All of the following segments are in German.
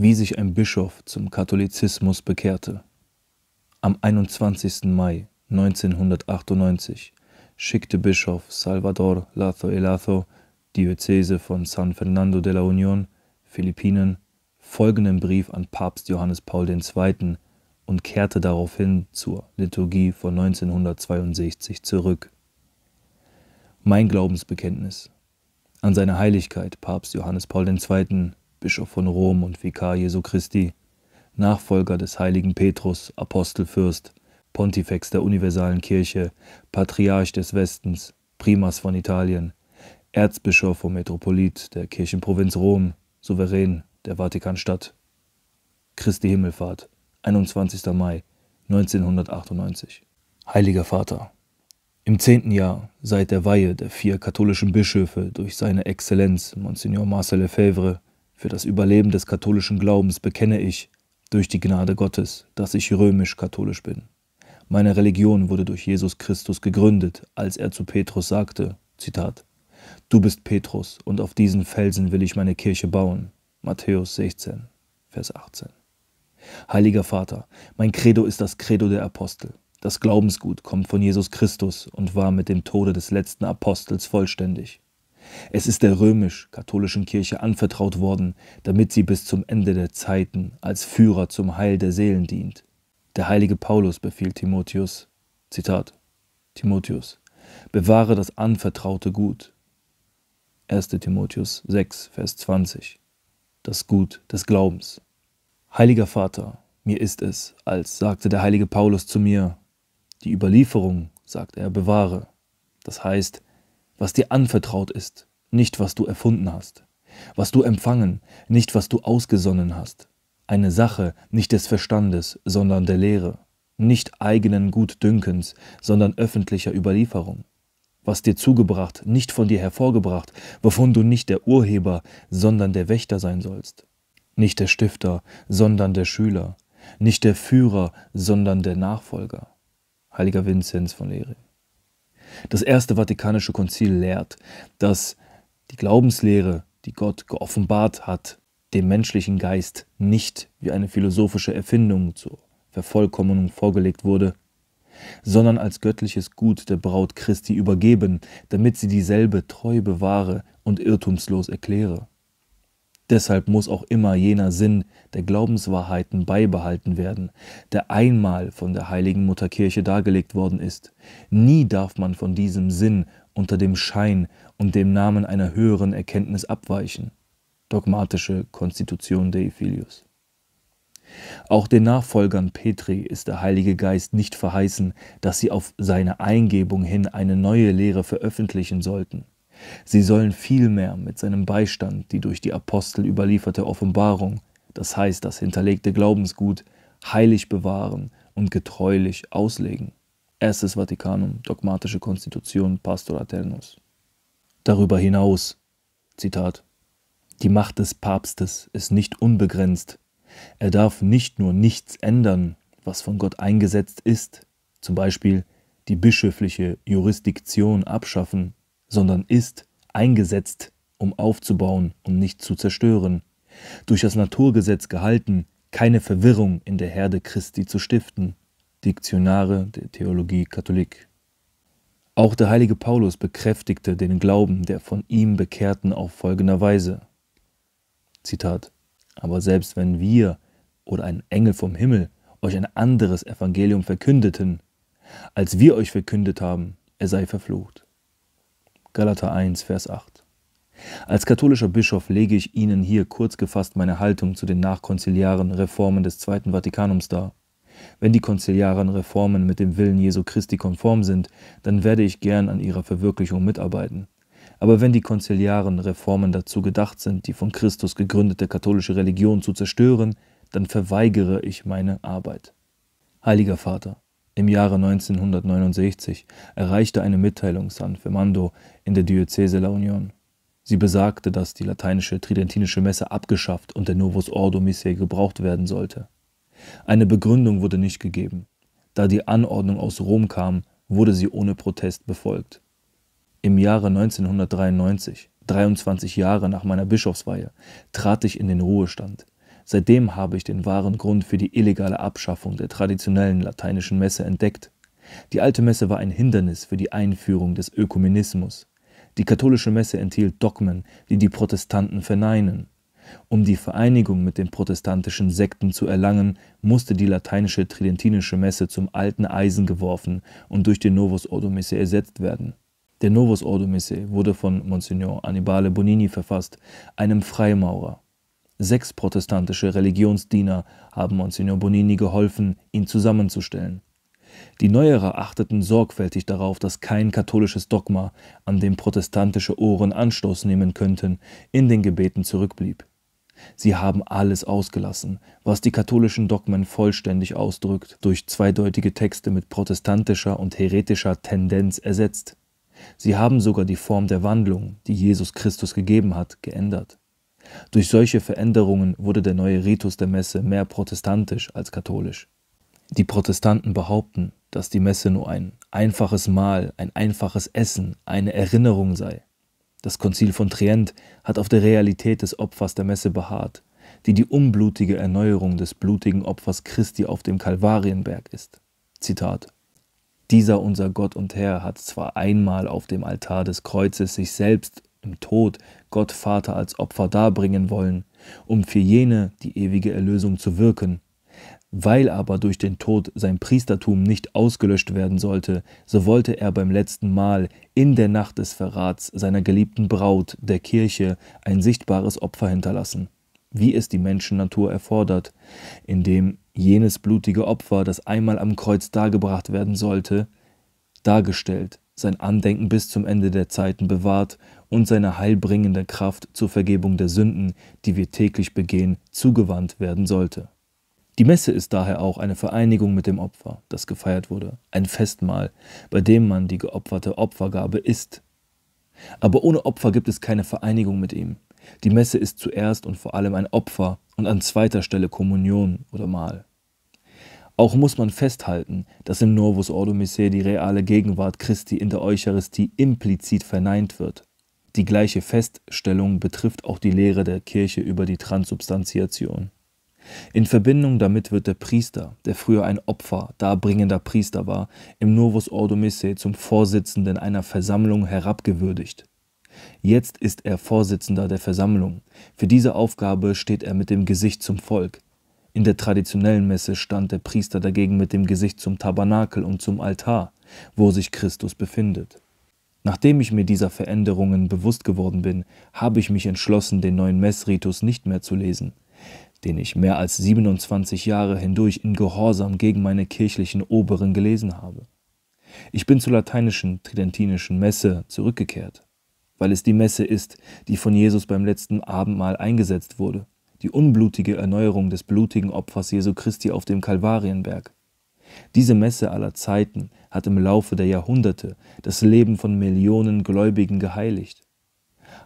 wie sich ein Bischof zum Katholizismus bekehrte. Am 21. Mai 1998 schickte Bischof Salvador Lazo Elazo, Diözese von San Fernando de la Union, Philippinen, folgenden Brief an Papst Johannes Paul II. und kehrte daraufhin zur Liturgie von 1962 zurück. Mein Glaubensbekenntnis an seine Heiligkeit Papst Johannes Paul II Bischof von Rom und Vikar Jesu Christi, Nachfolger des heiligen Petrus, Apostelfürst, Pontifex der universalen Kirche, Patriarch des Westens, Primas von Italien, Erzbischof und Metropolit der Kirchenprovinz Rom, Souverän der Vatikanstadt. Christi Himmelfahrt, 21. Mai 1998. Heiliger Vater, im zehnten Jahr seit der Weihe der vier katholischen Bischöfe durch seine Exzellenz Monsignor Marcel Lefebvre für das Überleben des katholischen Glaubens bekenne ich, durch die Gnade Gottes, dass ich römisch-katholisch bin. Meine Religion wurde durch Jesus Christus gegründet, als er zu Petrus sagte, Zitat, Du bist Petrus, und auf diesen Felsen will ich meine Kirche bauen. Matthäus 16, Vers 18. Heiliger Vater, mein Credo ist das Credo der Apostel. Das Glaubensgut kommt von Jesus Christus und war mit dem Tode des letzten Apostels vollständig. Es ist der römisch-katholischen Kirche anvertraut worden, damit sie bis zum Ende der Zeiten als Führer zum Heil der Seelen dient. Der heilige Paulus befiehlt Timotheus, Zitat, Timotheus, bewahre das anvertraute Gut. 1. Timotheus 6, Vers 20. Das Gut des Glaubens. Heiliger Vater, mir ist es, als sagte der heilige Paulus zu mir, die Überlieferung, sagt er, bewahre. Das heißt, was dir anvertraut ist, nicht was du erfunden hast, was du empfangen, nicht was du ausgesonnen hast, eine Sache nicht des Verstandes, sondern der Lehre, nicht eigenen Gutdünkens, sondern öffentlicher Überlieferung, was dir zugebracht, nicht von dir hervorgebracht, wovon du nicht der Urheber, sondern der Wächter sein sollst, nicht der Stifter, sondern der Schüler, nicht der Führer, sondern der Nachfolger. Heiliger Vinzenz von Lehren. Das Erste Vatikanische Konzil lehrt, dass die Glaubenslehre, die Gott geoffenbart hat, dem menschlichen Geist nicht wie eine philosophische Erfindung zur Vervollkommnung vorgelegt wurde, sondern als göttliches Gut der Braut Christi übergeben, damit sie dieselbe treu bewahre und irrtumslos erkläre. Deshalb muss auch immer jener Sinn der Glaubenswahrheiten beibehalten werden, der einmal von der heiligen Mutterkirche dargelegt worden ist. Nie darf man von diesem Sinn unter dem Schein und dem Namen einer höheren Erkenntnis abweichen. Dogmatische Konstitution Dei Filius. Auch den Nachfolgern Petri ist der Heilige Geist nicht verheißen, dass sie auf seine Eingebung hin eine neue Lehre veröffentlichen sollten. Sie sollen vielmehr mit seinem Beistand die durch die Apostel überlieferte Offenbarung, das heißt das hinterlegte Glaubensgut, heilig bewahren und getreulich auslegen. Erstes Vatikanum, dogmatische Konstitution, Pastor Aternus. Darüber hinaus, Zitat, die Macht des Papstes ist nicht unbegrenzt. Er darf nicht nur nichts ändern, was von Gott eingesetzt ist, zum Beispiel die bischöfliche Jurisdiktion abschaffen sondern ist eingesetzt, um aufzubauen und nicht zu zerstören, durch das Naturgesetz gehalten, keine Verwirrung in der Herde Christi zu stiften. Diktionare der Theologie Katholik. Auch der heilige Paulus bekräftigte den Glauben der von ihm Bekehrten auf folgender Weise. Zitat. Aber selbst wenn wir oder ein Engel vom Himmel euch ein anderes Evangelium verkündeten, als wir euch verkündet haben, er sei verflucht. Galater 1, Vers 8. Als katholischer Bischof lege ich Ihnen hier kurz gefasst meine Haltung zu den nachkonziliaren Reformen des Zweiten Vatikanums dar. Wenn die konziliaren Reformen mit dem Willen Jesu Christi konform sind, dann werde ich gern an ihrer Verwirklichung mitarbeiten. Aber wenn die konziliaren Reformen dazu gedacht sind, die von Christus gegründete katholische Religion zu zerstören, dann verweigere ich meine Arbeit. Heiliger Vater, im Jahre 1969 erreichte eine Mitteilung San Fernando in der Diözese La Union. Sie besagte, dass die lateinische tridentinische Messe abgeschafft und der Novus Ordo Missae gebraucht werden sollte. Eine Begründung wurde nicht gegeben. Da die Anordnung aus Rom kam, wurde sie ohne Protest befolgt. Im Jahre 1993, 23 Jahre nach meiner Bischofsweihe, trat ich in den Ruhestand. Seitdem habe ich den wahren Grund für die illegale Abschaffung der traditionellen lateinischen Messe entdeckt. Die alte Messe war ein Hindernis für die Einführung des Ökumenismus. Die katholische Messe enthielt Dogmen, die die Protestanten verneinen. Um die Vereinigung mit den protestantischen Sekten zu erlangen, musste die lateinische tridentinische Messe zum alten Eisen geworfen und durch den Novus Ordo Messe ersetzt werden. Der Novus Ordo Messe wurde von Monsignor Annibale Bonini verfasst, einem Freimaurer. Sechs protestantische Religionsdiener haben Monsignor Bonini geholfen, ihn zusammenzustellen. Die Neuerer achteten sorgfältig darauf, dass kein katholisches Dogma, an dem protestantische Ohren Anstoß nehmen könnten, in den Gebeten zurückblieb. Sie haben alles ausgelassen, was die katholischen Dogmen vollständig ausdrückt, durch zweideutige Texte mit protestantischer und heretischer Tendenz ersetzt. Sie haben sogar die Form der Wandlung, die Jesus Christus gegeben hat, geändert. Durch solche Veränderungen wurde der neue Ritus der Messe mehr protestantisch als katholisch. Die Protestanten behaupten, dass die Messe nur ein einfaches Mahl, ein einfaches Essen, eine Erinnerung sei. Das Konzil von Trient hat auf der Realität des Opfers der Messe beharrt, die die unblutige Erneuerung des blutigen Opfers Christi auf dem Kalvarienberg ist. Zitat dieser unser Gott und Herr hat zwar einmal auf dem Altar des Kreuzes sich selbst im Tod Gott Vater als Opfer darbringen wollen, um für jene die ewige Erlösung zu wirken. Weil aber durch den Tod sein Priestertum nicht ausgelöscht werden sollte, so wollte er beim letzten Mal in der Nacht des Verrats seiner geliebten Braut, der Kirche, ein sichtbares Opfer hinterlassen, wie es die Menschennatur erfordert, indem jenes blutige Opfer, das einmal am Kreuz dargebracht werden sollte, dargestellt sein Andenken bis zum Ende der Zeiten bewahrt und seine heilbringende Kraft zur Vergebung der Sünden, die wir täglich begehen, zugewandt werden sollte. Die Messe ist daher auch eine Vereinigung mit dem Opfer, das gefeiert wurde, ein Festmahl, bei dem man die geopferte Opfergabe isst. Aber ohne Opfer gibt es keine Vereinigung mit ihm. Die Messe ist zuerst und vor allem ein Opfer und an zweiter Stelle Kommunion oder Mahl. Auch muss man festhalten, dass im Novus Ordo Missae die reale Gegenwart Christi in der Eucharistie implizit verneint wird. Die gleiche Feststellung betrifft auch die Lehre der Kirche über die Transubstantiation. In Verbindung damit wird der Priester, der früher ein Opfer darbringender Priester war, im Novus Ordo Missae zum Vorsitzenden einer Versammlung herabgewürdigt. Jetzt ist er Vorsitzender der Versammlung. Für diese Aufgabe steht er mit dem Gesicht zum Volk, in der traditionellen Messe stand der Priester dagegen mit dem Gesicht zum Tabernakel und zum Altar, wo sich Christus befindet. Nachdem ich mir dieser Veränderungen bewusst geworden bin, habe ich mich entschlossen, den neuen Messritus nicht mehr zu lesen, den ich mehr als 27 Jahre hindurch in Gehorsam gegen meine kirchlichen Oberen gelesen habe. Ich bin zur lateinischen tridentinischen Messe zurückgekehrt, weil es die Messe ist, die von Jesus beim letzten Abendmahl eingesetzt wurde die unblutige Erneuerung des blutigen Opfers Jesu Christi auf dem Kalvarienberg. Diese Messe aller Zeiten hat im Laufe der Jahrhunderte das Leben von Millionen Gläubigen geheiligt.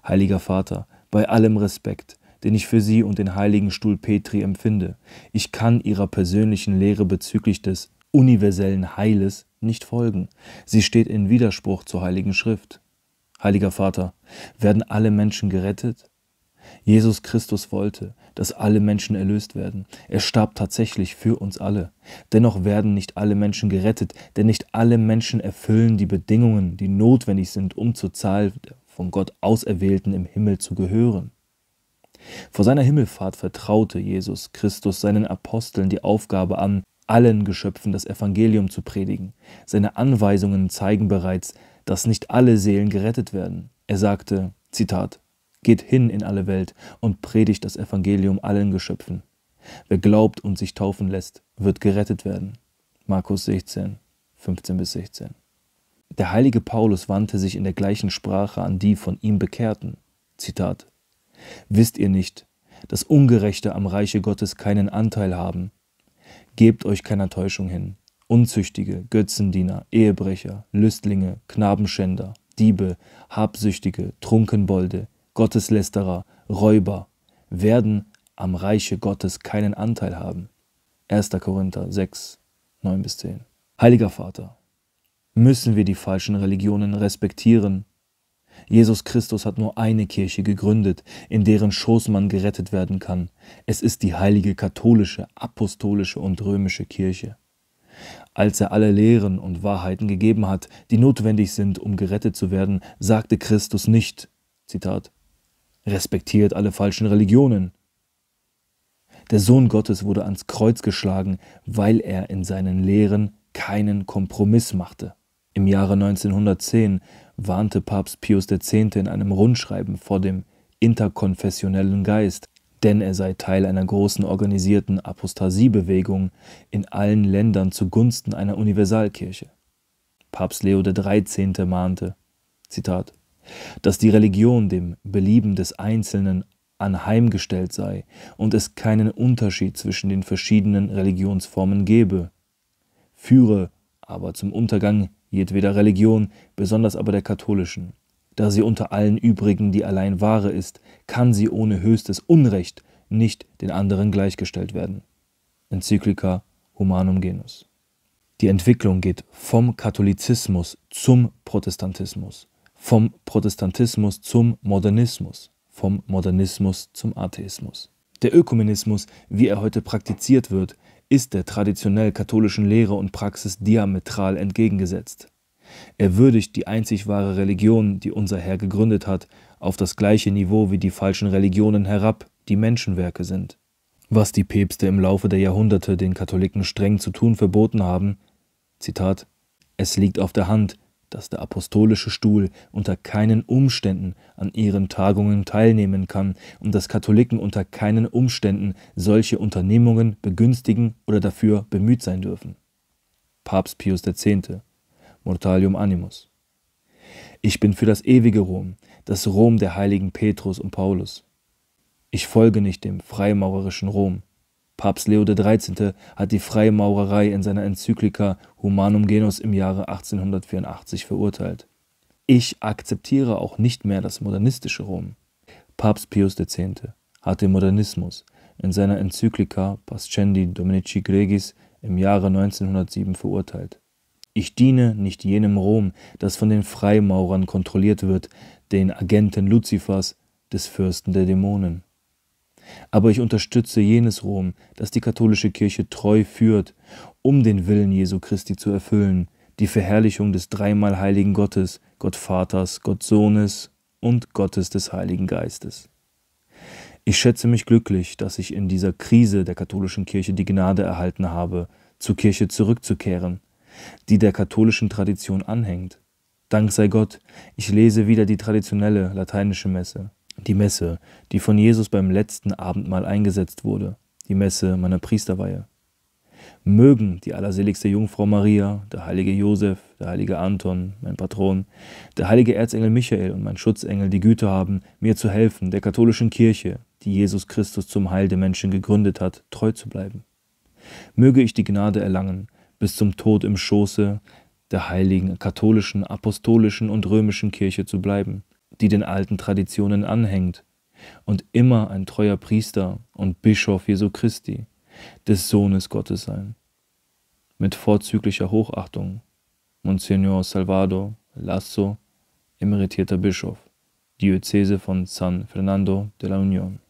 Heiliger Vater, bei allem Respekt, den ich für Sie und den heiligen Stuhl Petri empfinde, ich kann Ihrer persönlichen Lehre bezüglich des universellen Heiles nicht folgen. Sie steht in Widerspruch zur heiligen Schrift. Heiliger Vater, werden alle Menschen gerettet? Jesus Christus wollte, dass alle Menschen erlöst werden. Er starb tatsächlich für uns alle. Dennoch werden nicht alle Menschen gerettet, denn nicht alle Menschen erfüllen die Bedingungen, die notwendig sind, um zur Zahl der von Gott Auserwählten im Himmel zu gehören. Vor seiner Himmelfahrt vertraute Jesus Christus seinen Aposteln die Aufgabe an, allen Geschöpfen das Evangelium zu predigen. Seine Anweisungen zeigen bereits, dass nicht alle Seelen gerettet werden. Er sagte, Zitat, geht hin in alle Welt und predigt das Evangelium allen Geschöpfen. Wer glaubt und sich taufen lässt, wird gerettet werden. Markus 16, 15 bis 16. Der heilige Paulus wandte sich in der gleichen Sprache an die von ihm Bekehrten. Zitat. Wisst ihr nicht, dass Ungerechte am Reiche Gottes keinen Anteil haben? Gebt euch keiner Täuschung hin. Unzüchtige, Götzendiener, Ehebrecher, Lüstlinge, Knabenschänder, Diebe, Habsüchtige, Trunkenbolde, Gotteslästerer, Räuber werden am Reiche Gottes keinen Anteil haben. 1. Korinther 6, 9 bis 10. Heiliger Vater, müssen wir die falschen Religionen respektieren. Jesus Christus hat nur eine Kirche gegründet, in deren Schoß man gerettet werden kann. Es ist die heilige katholische, apostolische und römische Kirche. Als er alle Lehren und Wahrheiten gegeben hat, die notwendig sind, um gerettet zu werden, sagte Christus nicht, Zitat, respektiert alle falschen Religionen. Der Sohn Gottes wurde ans Kreuz geschlagen, weil er in seinen Lehren keinen Kompromiss machte. Im Jahre 1910 warnte Papst Pius X. in einem Rundschreiben vor dem interkonfessionellen Geist, denn er sei Teil einer großen organisierten Apostasiebewegung in allen Ländern zugunsten einer Universalkirche. Papst Leo XIII. mahnte, Zitat, dass die Religion dem Belieben des Einzelnen anheimgestellt sei und es keinen Unterschied zwischen den verschiedenen Religionsformen gebe. Führe aber zum Untergang jedweder Religion, besonders aber der katholischen. Da sie unter allen übrigen die allein wahre ist, kann sie ohne höchstes Unrecht nicht den anderen gleichgestellt werden. Enzyklika Humanum Genus. Die Entwicklung geht vom Katholizismus zum Protestantismus vom Protestantismus zum Modernismus, vom Modernismus zum Atheismus. Der Ökumenismus, wie er heute praktiziert wird, ist der traditionell katholischen Lehre und Praxis diametral entgegengesetzt. Er würdigt die einzig wahre Religion, die unser Herr gegründet hat, auf das gleiche Niveau wie die falschen Religionen herab, die Menschenwerke sind. Was die Päpste im Laufe der Jahrhunderte den Katholiken streng zu tun verboten haben, Zitat, es liegt auf der Hand, dass der apostolische Stuhl unter keinen Umständen an ihren Tagungen teilnehmen kann und dass Katholiken unter keinen Umständen solche Unternehmungen begünstigen oder dafür bemüht sein dürfen. Papst Pius X. Mortalium Animus. Ich bin für das ewige Rom, das Rom der heiligen Petrus und Paulus. Ich folge nicht dem freimaurerischen Rom, Papst Leo XIII. hat die Freimaurerei in seiner Enzyklika Humanum Genus im Jahre 1884 verurteilt. Ich akzeptiere auch nicht mehr das modernistische Rom. Papst Pius X. hat den Modernismus in seiner Enzyklika Pascendi Dominici Gregis im Jahre 1907 verurteilt. Ich diene nicht jenem Rom, das von den Freimaurern kontrolliert wird, den Agenten Luzifers, des Fürsten der Dämonen. Aber ich unterstütze jenes Rom, das die katholische Kirche treu führt, um den Willen Jesu Christi zu erfüllen, die Verherrlichung des dreimal heiligen Gottes, Gott Vaters, Gott Sohnes und Gottes des Heiligen Geistes. Ich schätze mich glücklich, dass ich in dieser Krise der katholischen Kirche die Gnade erhalten habe, zur Kirche zurückzukehren, die der katholischen Tradition anhängt. Dank sei Gott, ich lese wieder die traditionelle lateinische Messe, die Messe, die von Jesus beim letzten Abendmahl eingesetzt wurde, die Messe meiner Priesterweihe. Mögen die allerseligste Jungfrau Maria, der heilige Josef, der heilige Anton, mein Patron, der heilige Erzengel Michael und mein Schutzengel die Güte haben, mir zu helfen, der katholischen Kirche, die Jesus Christus zum Heil der Menschen gegründet hat, treu zu bleiben. Möge ich die Gnade erlangen, bis zum Tod im Schoße der heiligen katholischen, apostolischen und römischen Kirche zu bleiben die den alten Traditionen anhängt, und immer ein treuer Priester und Bischof Jesu Christi, des Sohnes Gottes sein. Mit vorzüglicher Hochachtung, Monsignor Salvador Lasso, emeritierter Bischof, Diözese von San Fernando de la Union.